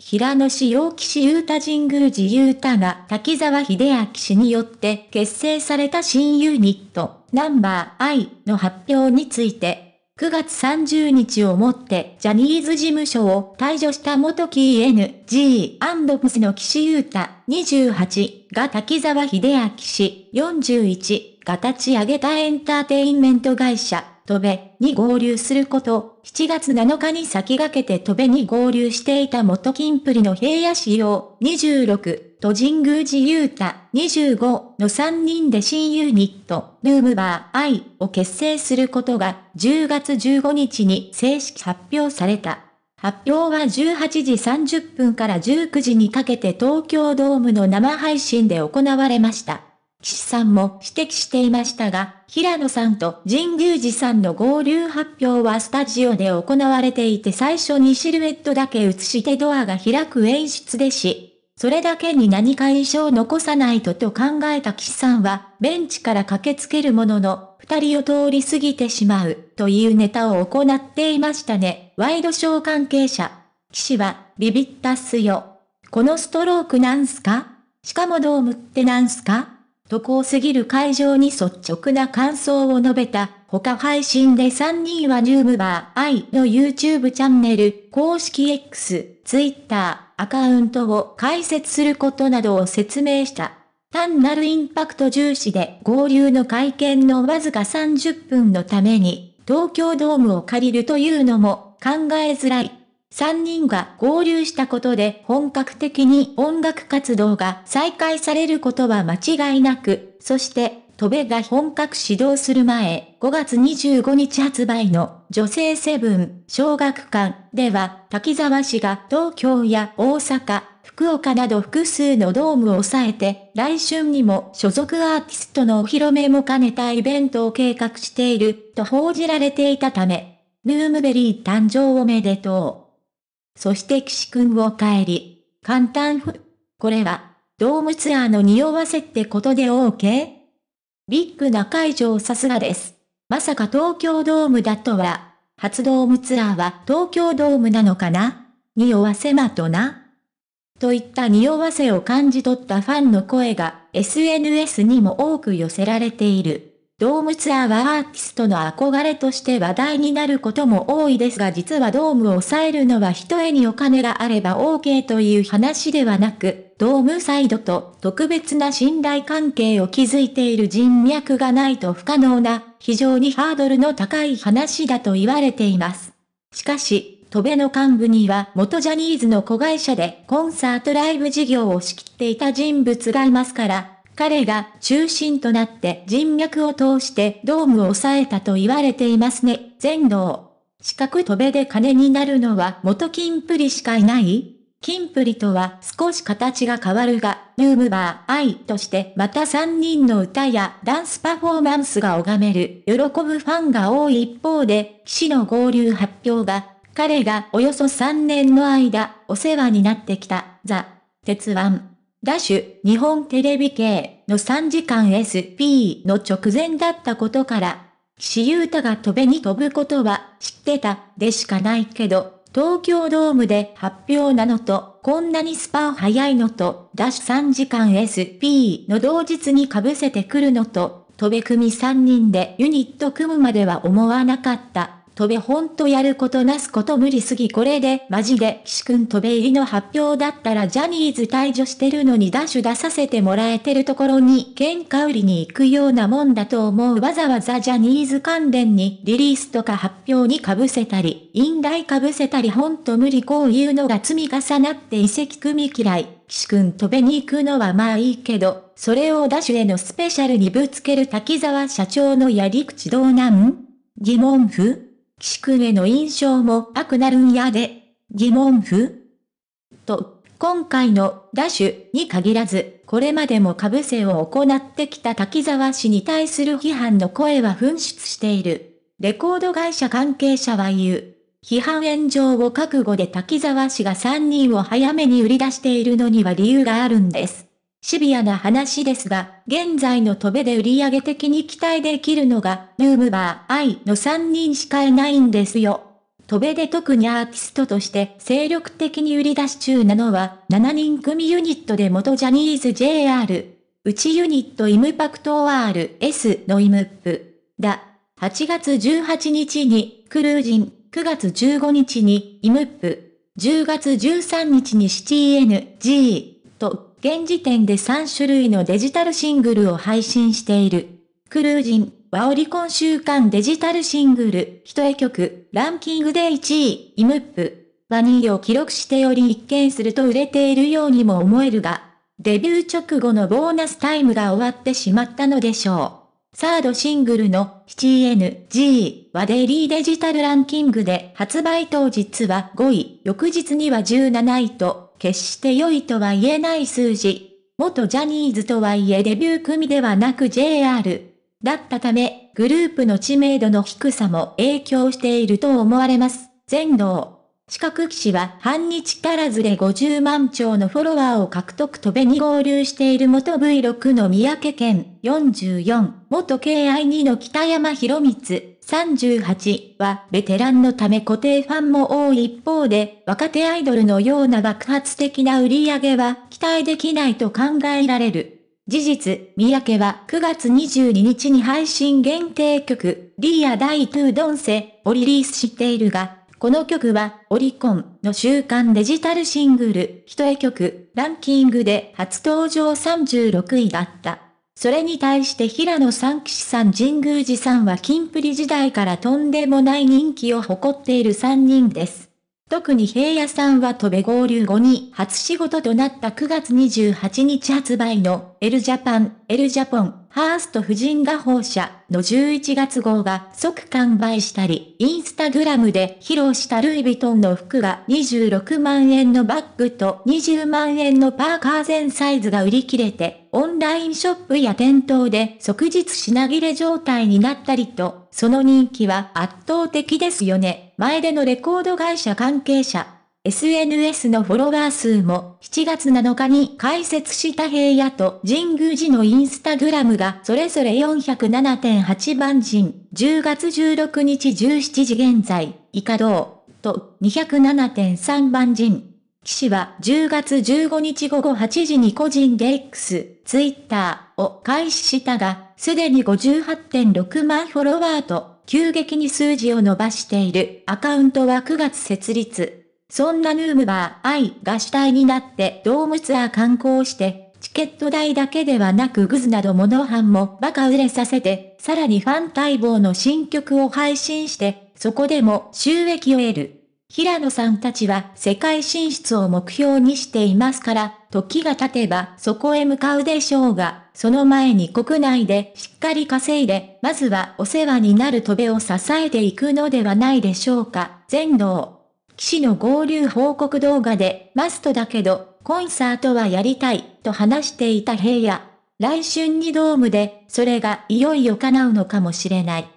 平野市陽騎士ー太神宮寺ー太が滝沢秀明氏によって結成された新ユニット、ナンバー I の発表について、9月30日をもってジャニーズ事務所を退場した元 KNG&PS の岸ー太28が滝沢秀明氏41が立ち上げたエンターテインメント会社戸部に合流すること、7月7日に先駆けて戸部に合流していた元金プリの平野市様26と神宮寺雄太25の3人で新ユニット、ルームバーイを結成することが10月15日に正式発表された。発表は18時30分から19時にかけて東京ドームの生配信で行われました。岸さんも指摘していましたが、平野さんと神宮寺さんの合流発表はスタジオで行われていて最初にシルエットだけ映してドアが開く演出でし、それだけに何か印象を残さないとと考えた岸さんは、ベンチから駆けつけるものの、二人を通り過ぎてしまう、というネタを行っていましたね。ワイドショー関係者。岸は、ビビったっすよ。このストロークなんすかしかもドームってなんすか渡航すぎる会場に率直な感想を述べた、他配信で3人はニュームバーイの YouTube チャンネル、公式 X、Twitter、アカウントを開設することなどを説明した。単なるインパクト重視で合流の会見のわずか30分のために、東京ドームを借りるというのも考えづらい。3人が合流したことで本格的に音楽活動が再開されることは間違いなく、そして、戸部が本格始動する前、5月25日発売の女性セブン小学館では、滝沢氏が東京や大阪、福岡など複数のドームを抑えて、来春にも所属アーティストのお披露目も兼ねたイベントを計画していると報じられていたため、ルームベリー誕生おめでとう。そして岸くんを帰り、簡単ふ。これは、ドームツアーの匂わせってことで OK? ビッグな会場さすがです。まさか東京ドームだとは、初ドームツアーは東京ドームなのかな匂わせまとな。といった匂わせを感じ取ったファンの声が SNS にも多く寄せられている。ドームツアーはアーティストの憧れとして話題になることも多いですが実はドームを抑えるのは一重にお金があれば OK という話ではなく、ドームサイドと特別な信頼関係を築いている人脈がないと不可能な、非常にハードルの高い話だと言われています。しかし、戸部の幹部には元ジャニーズの子会社でコンサートライブ事業を仕切っていた人物がいますから、彼が中心となって人脈を通してドームを抑えたと言われていますね、全能。四角飛べで金になるのは元金プリしかいない金プリとは少し形が変わるが、ルームバー愛としてまた3人の歌やダンスパフォーマンスが拝める、喜ぶファンが多い一方で、騎士の合流発表が、彼がおよそ3年の間、お世話になってきた、ザ・鉄腕。ダッシュ、日本テレビ系の3時間 SP の直前だったことから、岸優太が飛べに飛ぶことは知ってたでしかないけど、東京ドームで発表なのと、こんなにスパン早いのと、ダッシュ3時間 SP の同日に被せてくるのと、飛べ組3人でユニット組むまでは思わなかった。飛べほんとやることなすこと無理すぎこれでマジで岸くん飛べ入りの発表だったらジャニーズ退場してるのにダッシュ出させてもらえてるところに喧嘩売りに行くようなもんだと思うわざわざジャニーズ関連にリリースとか発表に被せたり、引退被せたりほんと無理こういうのが積み重なって遺跡組嫌い。岸くん飛べに行くのはまあいいけど、それをダッシュへのスペシャルにぶつける滝沢社長のやり口どうなん疑問符岸君への印象も悪なるんやで、疑問符と、今回のダッシュに限らず、これまでも株せを行ってきた滝沢氏に対する批判の声は噴出している。レコード会社関係者は言う。批判炎上を覚悟で滝沢氏が3人を早めに売り出しているのには理由があるんです。シビアな話ですが、現在のトベで売上的に期待できるのが、ルームバーアイの3人しかいないんですよ。トベで特にアーティストとして精力的に売り出し中なのは、7人組ユニットで元ジャニーズ JR。うちユニットイムパクト RS のイムップ。だ。8月18日にクルージン、9月15日にイムップ。10月13日にシティ NG。と、現時点で3種類のデジタルシングルを配信している。クルージンはオリコン週間デジタルシングル、一重曲、ランキングで1位、イムップ。は2位を記録しており一見すると売れているようにも思えるが、デビュー直後のボーナスタイムが終わってしまったのでしょう。サードシングルの 7NG はデイリーデジタルランキングで発売当日は5位、翌日には17位と決して良いとは言えない数字。元ジャニーズとはいえデビュー組ではなく JR だったため、グループの知名度の低さも影響していると思われます。全能。四角騎士は半日足らずで50万兆のフォロワーを獲得とべに合流している元 V6 の三宅県44、元 KI2 の北山博光。38はベテランのため固定ファンも多い一方で、若手アイドルのような爆発的な売り上げは期待できないと考えられる。事実、三宅は9月22日に配信限定曲、リーア第2ドンセをリリースしているが、この曲はオリコンの週刊デジタルシングル、一重曲、ランキングで初登場36位だった。それに対して平野三騎士さん神宮寺さんは金プリ時代からとんでもない人気を誇っている3人です。特に平野さんは戸部合流後に初仕事となった9月28日発売のエルジャパン、エルジャポン、ハースト夫人画報社の11月号が即完売したり、インスタグラムで披露したルイ・ヴィトンの服が26万円のバッグと20万円のパーカー全サイズが売り切れて、オンラインショップや店頭で即日品切れ状態になったりと、その人気は圧倒的ですよね。前でのレコード会社関係者、SNS のフォロワー数も7月7日に開設した平野と神宮寺のインスタグラムがそれぞれ407.8万人、10月16日17時現在、以下同、と207.3万人。騎士は10月15日午後8時に個人で X、ツイッターを開始したが、すでに58.6万フォロワーと、急激に数字を伸ばしているアカウントは9月設立。そんなヌームバー愛が主体になってドームツアー観光して、チケット代だけではなくグズなどモノハンもバカ売れさせて、さらにファン待望の新曲を配信して、そこでも収益を得る。平野さんたちは世界進出を目標にしていますから、時が経てばそこへ向かうでしょうが、その前に国内でしっかり稼いで、まずはお世話になる戸部を支えていくのではないでしょうか。全能。騎士の合流報告動画で、マストだけど、コンサートはやりたい、と話していた平野。来春にドームで、それがいよいよ叶うのかもしれない。